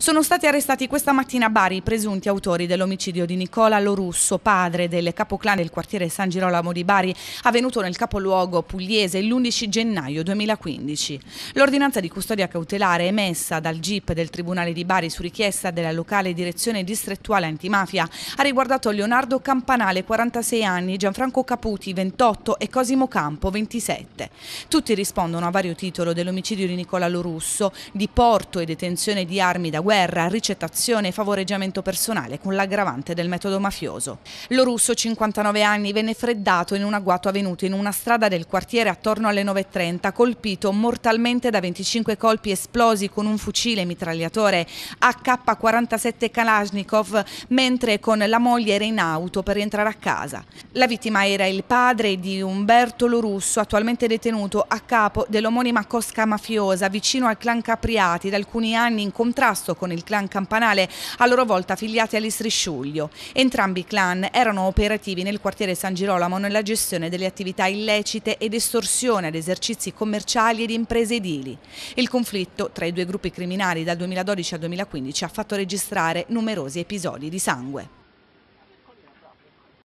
Sono stati arrestati questa mattina a Bari i presunti autori dell'omicidio di Nicola Lorusso, padre del capoclan del quartiere San Girolamo di Bari, avvenuto nel capoluogo pugliese l'11 gennaio 2015. L'ordinanza di custodia cautelare emessa dal GIP del Tribunale di Bari su richiesta della locale direzione distrettuale antimafia ha riguardato Leonardo Campanale, 46 anni, Gianfranco Caputi, 28 e Cosimo Campo, 27. Tutti rispondono a vario titolo dell'omicidio di Nicola Lorusso, di porto e detenzione di armi da guerra guerra, ricettazione e favoreggiamento personale con l'aggravante del metodo mafioso. Lo russo, 59 anni, venne freddato in un agguato avvenuto in una strada del quartiere attorno alle 9.30, colpito mortalmente da 25 colpi esplosi con un fucile mitragliatore AK-47 Kalashnikov, mentre con la moglie era in auto per rientrare a casa. La vittima era il padre di Umberto Lorusso, attualmente detenuto a capo dell'omonima cosca mafiosa vicino al clan Capriati da alcuni anni in contrasto con il clan Campanale, a loro volta affiliati all'Istrisciuglio. Entrambi i clan erano operativi nel quartiere San Girolamo nella gestione delle attività illecite ed estorsione ad esercizi commerciali ed imprese edili. Il conflitto tra i due gruppi criminali dal 2012 al 2015 ha fatto registrare numerosi episodi di sangue.